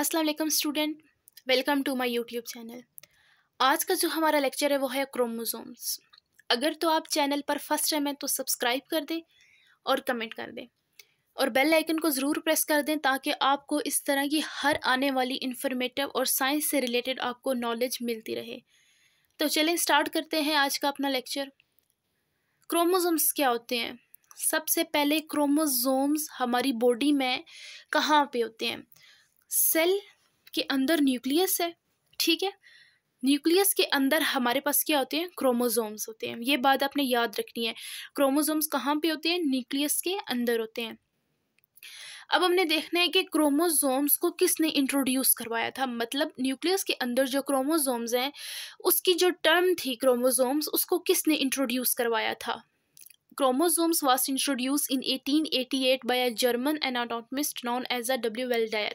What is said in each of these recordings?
अस्सलाम वालेकुम student welcome to my YouTube channel आज का जो हमारा लेक्चर है वो है क्रोमोसोम्स अगर तो आप चैनल पर फर्स्ट टाइम हैं तो सब्सक्राइब कर दें और कमेंट कर दें और बेल आइकन को ज़रूर प्रेस कर दें ताकि आपको इस तरह की हर आने वाली इन्फॉर्मेटिव और साइंस से रिलेटेड आपको नॉलेज मिलती रहे तो चलें स्टार्ट करते हैं आज का अपना लेक्चर क्रोमोसोम्स क्या होते हैं सबसे पहले क्रोमोसोम्स हमारी बॉडी में कहाँ पे होते हैं सेल के अंदर न्यूक्लियस है ठीक है न्यूक्लियस के अंदर हमारे पास क्या होते हैं क्रोमोसोम्स होते हैं ये बात आपने याद रखनी है क्रोमोसोम्स कहाँ पे होते हैं न्यूक्लियस के अंदर होते हैं अब हमने देखना है कि क्रोमोसोम्स को किसने इंट्रोड्यूस करवाया था मतलब न्यूक्लियस के अंदर जो क्रोमोसोम्स हैं उसकी जो टर्म थी क्रोमोसोम्स उसको किसने इंट्रोड्यूस करवाया था chromosomes was introduce in 1888 by a German anatomist known as a W Weldayer.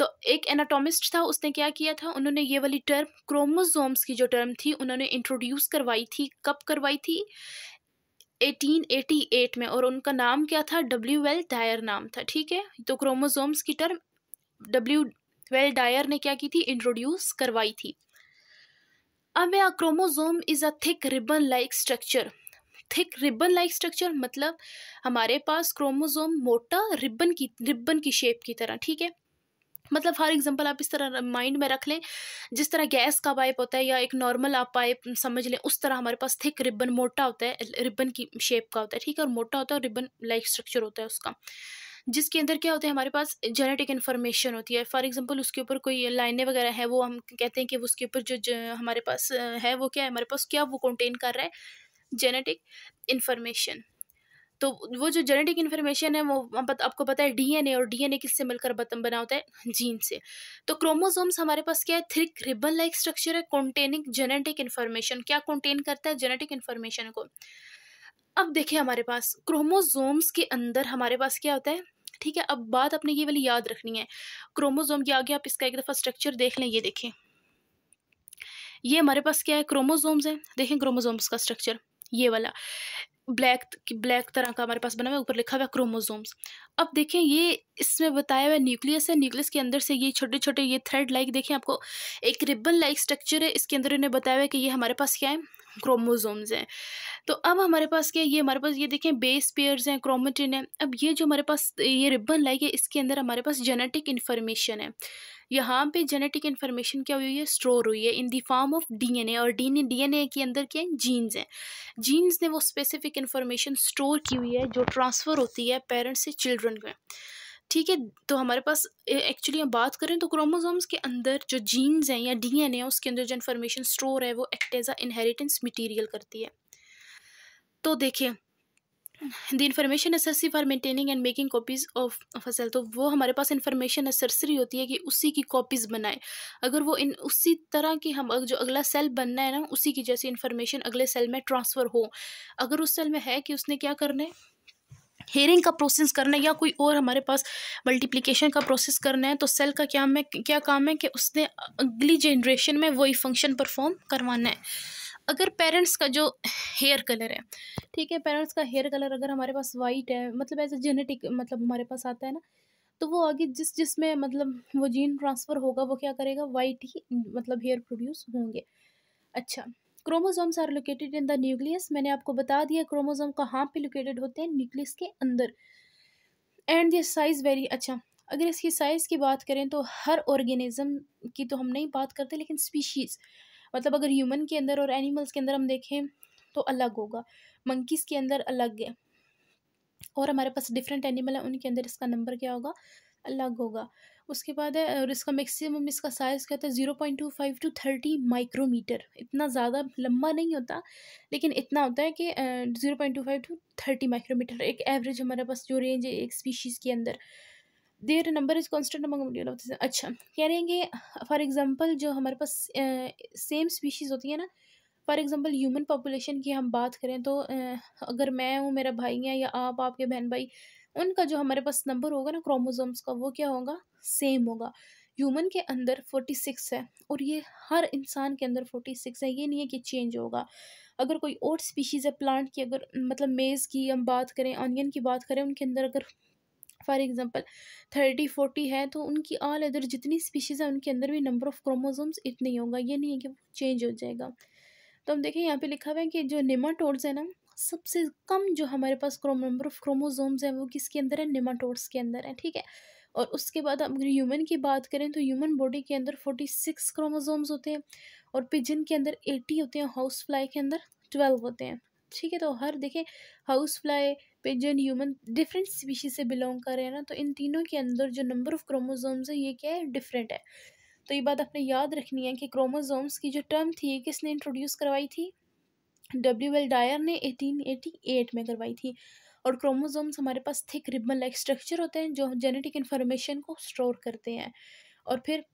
तो एक एनाटोमिस्ट था उसने क्या किया था उन्होंने ये वाली टर्म क्रोमोजोम्स की जो टर्म थी उन्होंने इंट्रोड्यूस करवाई थी कब करवाई थी 1888 में और उनका नाम क्या था डब्ल्यू एल डायर नाम था ठीक है तो क्रोमोजोम्स की टर्म डब्ल्यू वेल डायर ने क्या की थी इंट्रोड्यूस करवाई थी अब या chromosome is a thick ribbon like structure thick ribbon like structure मतलब हमारे पास क्रोमोजोम मोटा रिबन की रिबन की शेप की तरह ठीक है मतलब फॉर एग्जांपल आप इस तरह माइंड में रख लें जिस तरह गैस का पाइप होता है या एक नॉर्मल आप पाइप समझ लें उस तरह हमारे पास थिक रिबन मोटा होता है रिबन की शेप का होता है ठीक है और मोटा होता है और रिबन लाइक स्ट्रक्चर होता है उसका जिसके अंदर क्या होता है हमारे पास जेनेटिक इन्फॉर्मेशन होती है फॉर एग्जांपल उसके ऊपर कोई लाइनें वगैरह है वो हम कहते हैं कि उसके ऊपर जो, जो हमारे पास है वो क्या है हमारे पास क्या वो कंटेन कर रहा है जेनेटिक इन्फॉर्मेशन तो वो जो जेनेटिक इन्फॉर्मेशन है वो आपको पता है डीएनए और डीएनए किससे मिलकर बना होता है जीन से तो क्रोमोसोम्स हमारे पास क्या है थ्रिक रिबन लाइक स्ट्रक्चर है कॉन्टेनिंग जेनेटिक इन्फॉर्मेशन क्या कॉन्टेन करता है जेनेटिक इन्फॉर्मेशन को अब देखिए हमारे पास क्रोमोजोम्स के अंदर हमारे पास क्या होता है ठीक है अब बात आपने ये वाली याद रखनी है क्रोमोजोम के आगे आप इसका एक दफ़ा स्ट्रक्चर देख लें ये देखें ये हमारे पास क्या है क्रोमोजोम्स हैं देखें क्रोमोजोम्स का स्ट्रक्चर ये वाला ब्लैक ब्लैक तरह का हमारे पास बना हुआ है ऊपर लिखा हुआ है क्रोमोजोम्स अब देखें ये इसमें बताया हुआ न्यूक्लियस है न्यूक्लियस के अंदर से ये छोटे छोटे ये थ्रेड लाइक देखें आपको एक रिबन लाइक स्ट्रक्चर है इसके अंदर इन्हें बताया हुआ है कि ये हमारे पास क्या है क्रोमोजोम्स हैं तो अब हमारे पास क्या है ये हमारे पास ये देखें बेस पेयर्स हैं क्रोमेटिन है अब ये जो हमारे पास ये रिबन लाइक है इसके अंदर हमारे पास जेनेटिक इन्फॉर्मेशन है यहाँ पे जेनेटिक इन्फॉर्मेशन क्या हुई है स्टोर हुई है in the form of DNA और डीएनए डीएनए के अंदर क्या है जीन्स हैं जीन्स ने वो स्पेसिफिक इन्फॉर्मेशन स्टोर की हुई है जो ट्रांसफ़र होती है पेरेंट्स से चिल्ड्रन में ठीक है तो हमारे पास एक्चुअली हम बात करें तो क्रोमोसोम्स के अंदर जो जीन्स हैं या एन है उसके अंदर जो इन्फॉर्मेशन स्टोर है वो act as a inheritance material करती है तो देखिए द इन्फॉर्मेशन एसरसी for maintaining and making copies of फसल तो वो हमारे पास इन्फॉर्मेशन एसरसरी होती है कि उसी की कॉपीज़ बनाए अगर वो इन उसी तरह की हम जो अगला सेल बनना है ना उसी की जैसी इन्फॉर्मेशन अगले सेल में ट्रांसफ़र हो अगर उस सेल में है कि उसने क्या करना है हेयरिंग का प्रोसेस करना है या कोई और हमारे पास मल्टीप्लिकेशन का प्रोसेस करना है तो सेल का क्या में क्या काम है कि उसने अगली जनरेशन में वही फंक्शन परफॉर्म करवाना है अगर पेरेंट्स का जो हेयर कलर है ठीक है पेरेंट्स का हेयर कलर अगर हमारे पास वाइट है मतलब एज ए जेनेटिक मतलब हमारे पास आता है ना तो वो आगे जिस जिसमें मतलब वो जीन ट्रांसफ़र होगा वो क्या करेगा वाइट ही मतलब हेयर प्रोड्यूस होंगे अच्छा chromosomes are located in the nucleus मैंने आपको बता दिया क्रोमोसोम कहाँ पे लोकेटेड होते हैं न्यूक्लियस के अंदर एंड दियर साइज़ वेरी अच्छा अगर इसकी साइज़ की बात करें तो हर ऑर्गेनिज़म की तो हम नहीं बात करते लेकिन स्पीशीज़ मतलब अगर ह्यूमन के अंदर और एनिमल्स के अंदर हम देखें तो अलग होगा मंकीज़ के अंदर अलग है और हमारे पास डिफरेंट एनिमल है उनके अंदर इसका नंबर क्या होगा अलग होगा उसके बाद है और इसका मैक्सिमम इसका साइज़ क्या होता है zero point two five to thirty micrometer इतना ज़्यादा लंबा नहीं होता लेकिन इतना होता है कि zero point two five to thirty micrometer एक एवरेज हमारे पास जो रेंज है एक स्पीशीज़ के अंदर there number is constant among अच्छा कह रहे हैं कि फॉर एग्ज़ाम्पल जो हमारे पास सेम स्पीशीज़ होती है ना फॉर एग्ज़ाम्पल ह्यूमन पॉपुलेशन की हम बात करें तो uh, अगर मैं हूँ मेरा भाई है या आप आपके बहन भाई उनका जो हमारे पास नंबर होगा ना क्रोमोजोम्स का वो क्या होगा सेम होगा ह्यूमन के अंदर फोर्टी सिक्स है और ये हर इंसान के अंदर फोर्टी सिक्स है ये नहीं है कि चेंज होगा अगर कोई और स्पीशीज़ है प्लांट की अगर मतलब मेज़ की हम बात करें ऑनियन की बात करें उनके अंदर अगर फॉर एग्ज़ाम्पल थर्टी फोर्टी है तो उनकी ऑल अदर जितनी स्पीशीज़ हैं उनके अंदर भी नंबर ऑफ़ क्रोमोजोम्स इतने ही होगा ये नहीं है कि वो चेंज हो जाएगा तो हम देखें यहाँ पे लिखा हुआ है कि जो निमाटोड्स है ना सबसे कम जो हमारे पास क्रोम नंबर ऑफ़ क्रोमोजोम्स हैं वो किसके अंदर है निमाटोड्स के अंदर है ठीक है और उसके बाद अगर ह्यूमन की बात करें तो ह्यूमन बॉडी के अंदर फोर्टी सिक्स क्रोमोजोम्स होते हैं और पिजन के अंदर एटी होते हैं हाउस फ्लाई के अंदर ट्वेल्व होते हैं ठीक है तो हर देखें house fly pigeon human different species से बिलोंग कर रहे हैं ना तो इन तीनों के अंदर जो नंबर ऑफ़ क्रोमोजोम्स है ये क्या है डिफरेंट है तो ये बात आपने याद रखनी है कि क्रोमोजोम्स की जो टर्म थी किसने इंट्रोड्यूस करवाई थी डब्ल्यू एल डायर ने 1888 में करवाई थी और क्रोमोजोम्स हमारे पास थिक रिबन लाइक स्ट्रक्चर होते हैं जो जेनेटिक इन्फॉर्मेशन को स्टोर करते हैं और फिर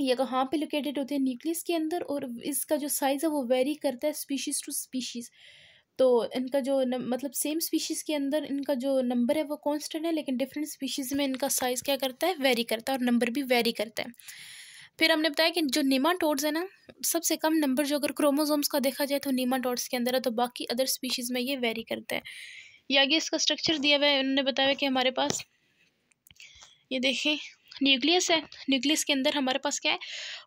ये कहाँ पे लोकेटेड होते हैं न्यूक्लियस के अंदर और इसका जो साइज़ है वो वेरी करता है स्पीशीज़ टू स्पीशीज़ तो इनका जो न, मतलब सेम स्पीशीज़ के अंदर इनका जो नंबर है वो कांस्टेंट है लेकिन डिफरेंट स्पीशीज़ में इनका साइज़ क्या करता है वेरी करता है और नंबर भी वेरी करता है फिर हमने बताया कि जो टोड्स है ना सबसे कम नंबर जो अगर क्रोमोजोम्स का देखा जाए तो निमाटोड्स के अंदर है तो बाकी अदर स्पीशीज़ में ये वेरी करता है या आगे इसका स्ट्रक्चर दिया हुआ है उन्होंने बताया कि हमारे पास ये देखें न्यूक्लियस है न्यूक्लियस के अंदर हमारे पास क्या है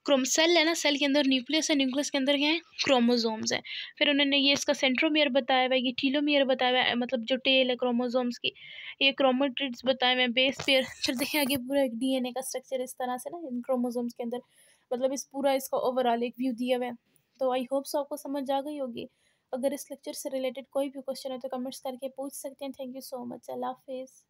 क्रोम सेल है ना सेल के अंदर न्यूक्लियस है न्यूक्लियस के अंदर क्या है क्रोमोजोम्स है फिर उन्होंने ये इसका सेंट्रोमियर बताया हुआ है ये टीलोमियर बताया हुआ है मतलब जो टेल है क्रोमोजोम्स की ये क्रोमोट्रिड्स बताए हुए हैं बेस पेयर फिर देखें आगे पूरा एक ए का स्ट्रक्चर इस तरह से ना इन क्रोमोजोम्स के अंदर मतलब इस पूरा इसका ओवरऑल एक व्यू दिया हुआ है तो आई होप सो आपको समझ आ गई होगी अगर इस लेक्चर से रिलेटेड कोई भी क्वेश्चन है तो कमेंट्स करके पूछ सकते हैं थैंक यू सो मच अल्लाह हाफिज़